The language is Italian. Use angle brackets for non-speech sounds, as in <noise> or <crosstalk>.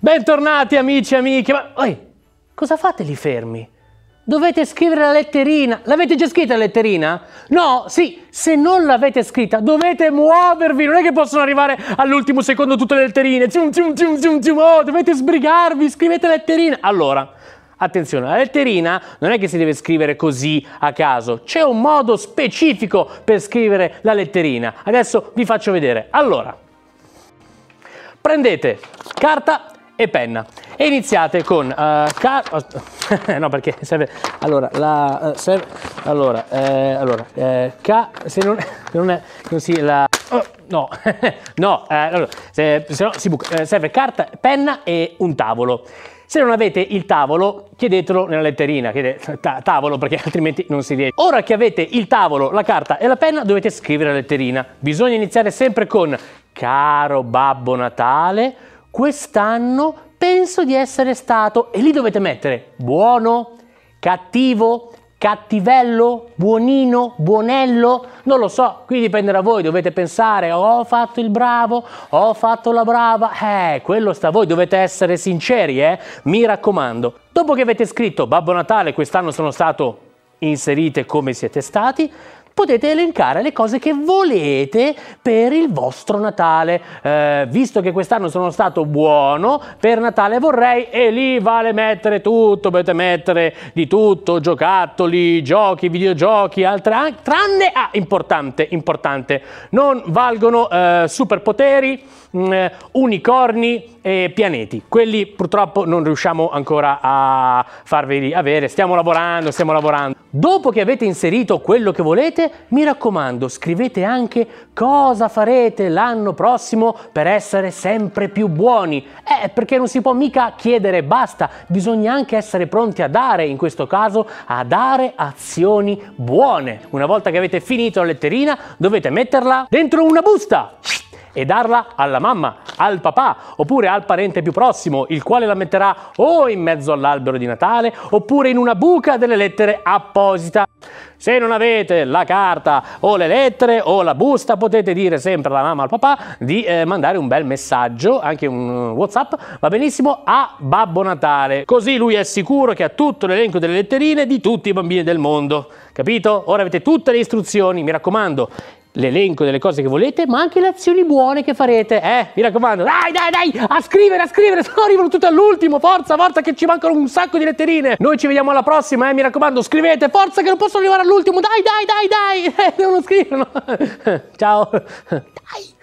Bentornati amici e amiche, ma... Oi, cosa fate lì fermi? Dovete scrivere la letterina. L'avete già scritta la letterina? No, sì, se non l'avete scritta dovete muovervi, non è che possono arrivare all'ultimo secondo tutte le letterine. Zium, zium, zium, zium, zium. Oh, dovete sbrigarvi, scrivete la letterina. Allora, Attenzione, la letterina non è che si deve scrivere così a caso, c'è un modo specifico per scrivere la letterina. Adesso vi faccio vedere. Allora, prendete carta e penna. E iniziate con... Uh, <laughs> no, perché serve... Allora, la... Uh, serve, allora, eh, allora... Eh, ca, se non, <laughs> non è... Non La, oh, no, <laughs> no, eh, allora, se, se no si buca. Eh, serve carta, penna e un tavolo. Se non avete il tavolo, chiedetelo nella letterina, chiedete tavolo perché altrimenti non si riesce. Ora che avete il tavolo, la carta e la penna, dovete scrivere la letterina. Bisogna iniziare sempre con caro Babbo Natale, quest'anno penso di essere stato, e lì dovete mettere buono, cattivo, cattivello, buonino, buonello, non lo so, qui dipende da voi, dovete pensare oh, ho fatto il bravo, ho fatto la brava, eh, quello sta a voi, dovete essere sinceri, eh, mi raccomando. Dopo che avete scritto Babbo Natale, quest'anno sono stato inserite come siete stati, potete elencare le cose che volete per il vostro Natale. Eh, visto che quest'anno sono stato buono, per Natale vorrei e lì vale mettere tutto, potete mettere di tutto, giocattoli, giochi, videogiochi, altre, tranne, ah, importante, importante, non valgono eh, superpoteri, mh, mm, unicorni e pianeti. Quelli purtroppo non riusciamo ancora a farveli avere, stiamo lavorando, stiamo lavorando. Dopo che avete inserito quello che volete, mi raccomando, scrivete anche cosa farete l'anno prossimo per essere sempre più buoni. Eh, perché non si può mica chiedere basta, bisogna anche essere pronti a dare, in questo caso a dare azioni buone. Una volta che avete finito la letterina, dovete metterla dentro una busta e darla alla mamma al papà oppure al parente più prossimo, il quale la metterà o in mezzo all'albero di Natale oppure in una buca delle lettere apposita. Se non avete la carta o le lettere o la busta potete dire sempre alla mamma o al papà di eh, mandare un bel messaggio, anche un eh, Whatsapp, va benissimo, a Babbo Natale. Così lui è sicuro che ha tutto l'elenco delle letterine di tutti i bambini del mondo. Capito? Ora avete tutte le istruzioni, mi raccomando l'elenco delle cose che volete, ma anche le azioni buone che farete. Eh, mi raccomando, dai, dai, dai, a scrivere, a scrivere, sono <laughs> no arrivano all'ultimo, forza, forza, che ci mancano un sacco di letterine. Noi ci vediamo alla prossima, eh, mi raccomando, scrivete, forza, che non possono arrivare all'ultimo, dai, dai, dai, dai, eh, <laughs> devono scriverlo. <laughs> Ciao. Dai.